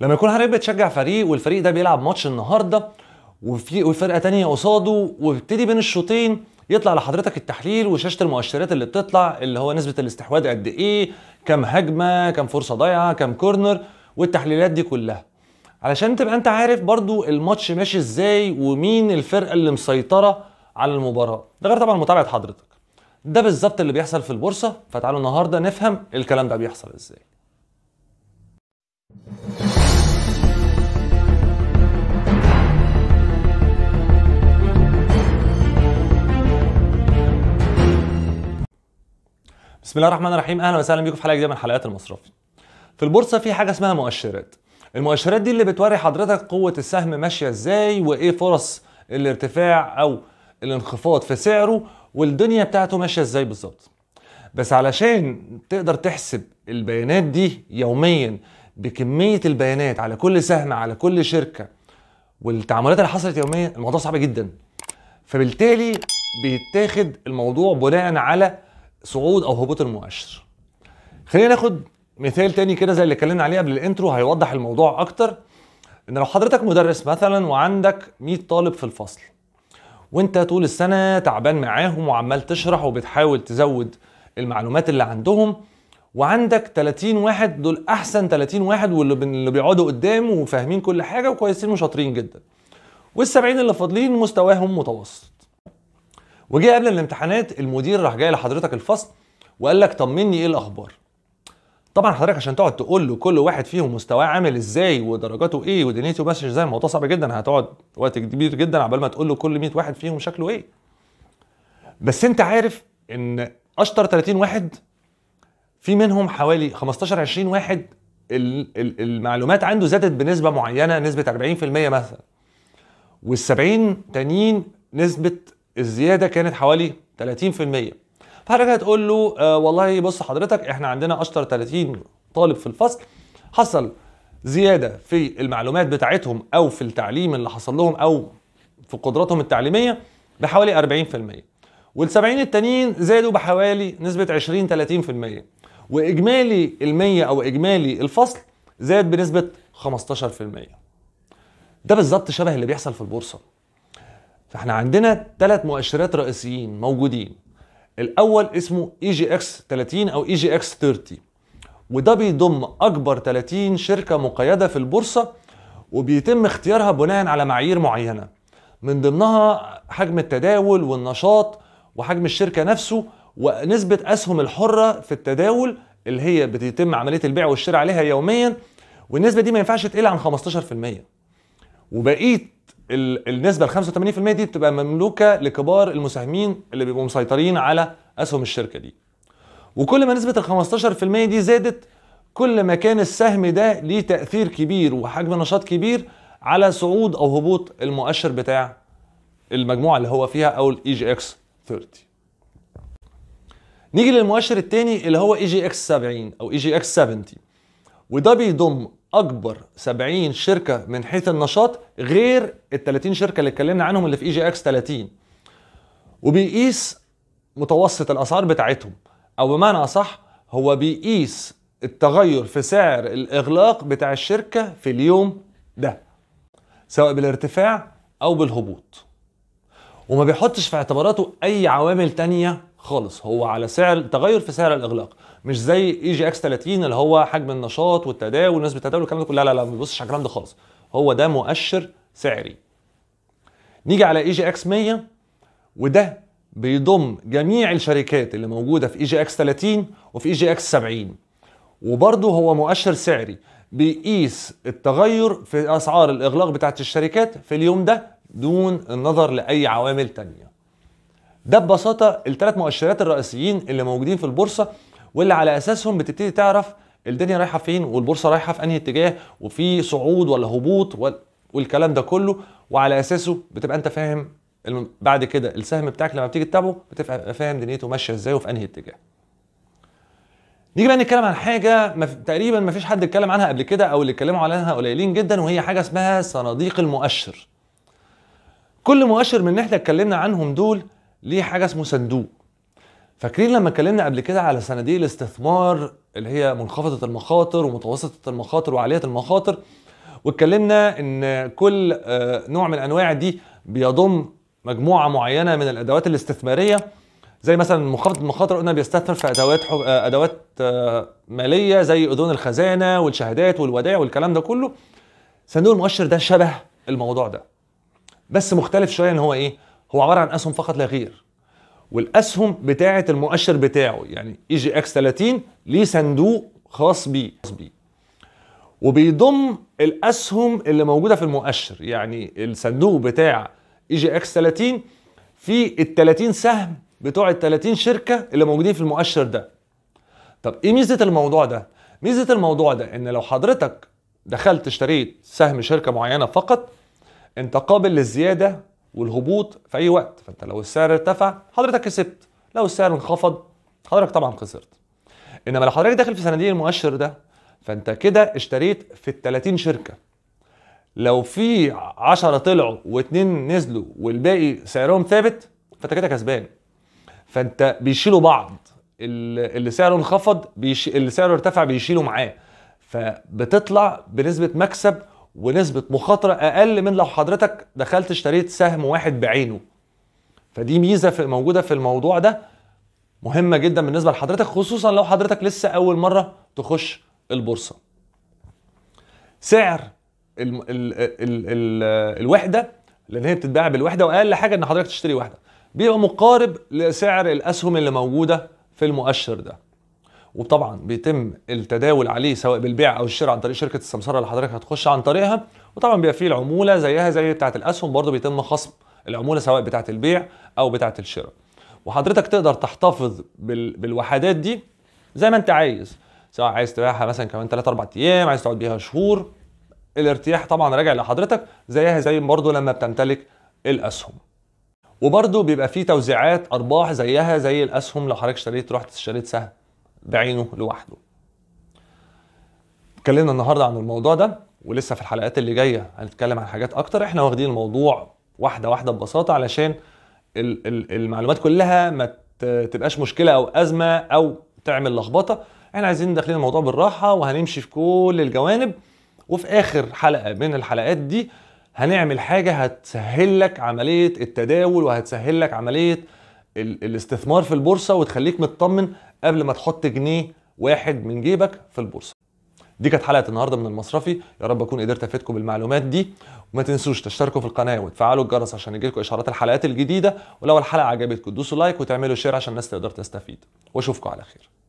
لما يكون حضرتك بتشجع فريق والفريق ده بيلعب ماتش النهارده وفي وفرقه تانية قصاده ويبتدي بين الشوطين يطلع لحضرتك التحليل وشاشه المؤشرات اللي بتطلع اللي هو نسبه الاستحواذ قد ايه كم هجمه كم فرصه ضايعه كم كورنر والتحليلات دي كلها علشان تبقى انت عارف برضو الماتش ماشي ازاي ومين الفرقه اللي مسيطره على المباراه ده غير طبعا متابعه حضرتك ده بالظبط اللي بيحصل في البورصه فتعالوا النهارده نفهم الكلام ده بيحصل ازاي بسم الله الرحمن الرحيم اهلا وسهلا بيكم في حلقه جديده من حلقات المصرفي في البورصه في حاجه اسمها مؤشرات المؤشرات دي اللي بتوري حضرتك قوه السهم ماشيه ازاي وايه فرص الارتفاع او الانخفاض في سعره والدنيا بتاعته ماشيه ازاي بالظبط بس علشان تقدر تحسب البيانات دي يوميا بكميه البيانات على كل سهم على كل شركه والتعاملات اللي حصلت يوميا الموضوع صعب جدا فبالتالي بيتاخد الموضوع بناء على صعود او هبوط المؤشر خلينا ناخد مثال تاني كده زي اللي اتكلمنا عليه قبل الانترو هيوضح الموضوع اكتر ان لو حضرتك مدرس مثلا وعندك 100 طالب في الفصل وانت طول السنه تعبان معاهم وعمال تشرح وبتحاول تزود المعلومات اللي عندهم وعندك 30 واحد دول احسن 30 واحد واللي بيقعدوا قدام وفاهمين كل حاجه وكويسين وشاطرين جدا وال70 اللي فاضلين مستواهم متوسط وجه قبل الامتحانات المدير راح جاي لحضرتك الفصل وقال لك طمني ايه الاخبار طبعا حضرتك عشان تقعد تقول له كل واحد فيهم مستواه عامل ازاي ودرجاته ايه ودنيته ماشيه ازاي الموضوع صعب جدا هتقعد وقت كبير جدا عبال ما تقول له كل 100 واحد فيهم شكله ايه بس انت عارف ان اشطر 30 واحد في منهم حوالي 15 20 واحد المعلومات عنده زادت بنسبه معينه نسبه 40% مثلا وال 70 تانيين نسبه الزياده كانت حوالي 30% فحضرتك هتقول له آه والله بص حضرتك احنا عندنا اشطر 30 طالب في الفصل حصل زياده في المعلومات بتاعتهم او في التعليم اللي حصل لهم او في قدراتهم التعليميه بحوالي 40% وال70 التانيين زادوا بحوالي نسبه 20 30% واجمالي ال100 او اجمالي الفصل زاد بنسبه 15% ده بالظبط شبه اللي بيحصل في البورصه فاحنا عندنا ثلاث مؤشرات رئيسيين موجودين الاول اسمه اي جي اكس 30 او اي جي اكس 30 وده بيضم اكبر 30 شركه مقيده في البورصه وبيتم اختيارها بناء على معايير معينه من ضمنها حجم التداول والنشاط وحجم الشركه نفسه ونسبه اسهم الحره في التداول اللي هي بتتم عمليه البيع والشراء عليها يوميا والنسبه دي ما ينفعش تقل عن 15% وبقيه النسبه ال 85% دي بتبقى مملوكه لكبار المساهمين اللي بيبقوا مسيطرين على اسهم الشركه دي وكل ما نسبه ال 15% دي زادت كل ما كان السهم ده ليه تاثير كبير وحجم نشاط كبير على صعود او هبوط المؤشر بتاع المجموعه اللي هو فيها او الاي e جي اكس 30 نيجي للمؤشر الثاني اللي هو اي جي اكس 70 او اي جي اكس 70 وده بيضم اكبر 70 شركه من حيث النشاط غير ال 30 شركه اللي اتكلمنا عنهم اللي في اي جي اكس 30 وبيقيس متوسط الاسعار بتاعتهم او بمعنى اصح هو بيقيس التغير في سعر الاغلاق بتاع الشركه في اليوم ده سواء بالارتفاع او بالهبوط وما بيحطش في اعتباراته اي عوامل تانية خالص هو على سعر تغير في سعر الاغلاق مش زي اي جي اكس 30 اللي هو حجم النشاط والتداول والناس بتتداول والكلام ده كله لا لا لا ما بيبصش على الكلام ده خالص هو ده مؤشر سعري نيجي على اي جي اكس 100 وده بيضم جميع الشركات اللي موجوده في اي جي اكس 30 وفي اي جي اكس 70 وبرده هو مؤشر سعري بيقيس التغير في اسعار الاغلاق بتاعت الشركات في اليوم ده دون النظر لاي عوامل تانية ده ببساطه الثلاث مؤشرات الرئيسيين اللي موجودين في البورصه واللي على اساسهم بتبتدي تعرف الدنيا رايحه فين والبورصه رايحه في انهي اتجاه وفي صعود ولا هبوط والكلام ده كله وعلى اساسه بتبقى انت فاهم بعد كده السهم بتاعك لما بتيجي تتابعه بتبقى فاهم دنيته ماشيه ازاي وفي انهي اتجاه نيجي بقى نتكلم عن حاجه تقريبا ما فيش حد اتكلم عنها قبل كده او اللي اتكلموا عنها قليلين جدا وهي حاجه اسمها صناديق المؤشر كل مؤشر من اللي احنا اتكلمنا عنهم دول ليه حاجه اسمه صندوق فاكرين لما اتكلمنا قبل كده على صناديق الاستثمار اللي هي منخفضه المخاطر ومتوسطه المخاطر وعاليه المخاطر واتكلمنا ان كل آه، نوع من انواع دي بيضم مجموعه معينه من الادوات الاستثماريه زي مثلا منخفض المخاطر قلنا بيستثمر في ادوات آه، ادوات آه، ماليه زي اذون الخزانه والشهادات والودائع والكلام ده كله صندوق المؤشر ده شبه الموضوع ده بس مختلف شويه ان هو ايه هو عباره عن اسهم فقط لا غير والاسهم بتاعه المؤشر بتاعه يعني اي جي اكس 30 ليه صندوق خاص بيه وبيضم الاسهم اللي موجوده في المؤشر يعني الصندوق بتاع اي جي اكس 30 في ال 30 سهم بتوع ال 30 شركه اللي موجودين في المؤشر ده طب ايه ميزه الموضوع ده ميزه الموضوع ده ان لو حضرتك دخلت اشتريت سهم شركه معينه فقط انت قابل للزياده والهبوط في اي وقت فانت لو السعر ارتفع حضرتك كسبت لو السعر انخفض حضرتك طبعا خسرت انما لو حضرتك داخل في صناديق المؤشر ده فانت كده اشتريت في ال 30 شركه لو في 10 طلعوا واثنين نزلوا والباقي سعرهم ثابت فانت كده كسبان فانت بيشيلوا بعض اللي سعره انخفض بيش... اللي سعره ارتفع بيشيله معاه فبتطلع بنسبه مكسب ونسبه مخاطره اقل من لو حضرتك دخلت اشتريت سهم واحد بعينه فدي ميزه في موجوده في الموضوع ده مهمه جدا بالنسبه لحضرتك خصوصا لو حضرتك لسه اول مره تخش البورصه سعر الـ الـ الـ الـ الوحده لان هي بتتباع بالوحده واقل حاجه ان حضرتك تشتري واحده بيبقى مقارب لسعر الاسهم اللي موجوده في المؤشر ده وطبعا بيتم التداول عليه سواء بالبيع او الشراء عن طريق شركه السمسره اللي حضرتك هتخش عن طريقها وطبعا بيبقى فيه العموله زيها زي بتاعه الاسهم برضو بيتم خصم العموله سواء بتاعه البيع او بتاعه الشراء وحضرتك تقدر تحتفظ بالوحدات دي زي ما انت عايز سواء عايز تبيعها مثلا كمان 3 4 ايام عايز تقعد بيها شهور الارتياح طبعا راجع لحضرتك زيها زي برضه لما بتمتلك الاسهم وبرضه بيبقى فيه توزيعات ارباح زيها زي الاسهم لو حضرتك اشتريت رحت اشتريت سهم بعينه لوحده اتكلمنا النهارده عن الموضوع ده ولسه في الحلقات اللي جايه هنتكلم عن حاجات اكتر احنا واخدين الموضوع واحده واحده ببساطه علشان المعلومات كلها ما تبقاش مشكله او ازمه او تعمل لخبطه احنا عايزين داخلين الموضوع بالراحه وهنمشي في كل الجوانب وفي اخر حلقه من الحلقات دي هنعمل حاجه هتسهل لك عمليه التداول وهتسهل لك عمليه الاستثمار في البورصه وتخليك مطمن قبل ما تحط جنيه واحد من جيبك في البورصه دي كانت حلقه النهارده من المصرفي يا رب اكون قدرت افيدكم بالمعلومات دي وما تنسوش تشتركوا في القناه وتفعلوا الجرس عشان يجيلكم اشعارات الحلقات الجديده ولو الحلقه عجبتكم دوسوا لايك وتعملوا شير عشان الناس تقدر تستفيد واشوفكم على خير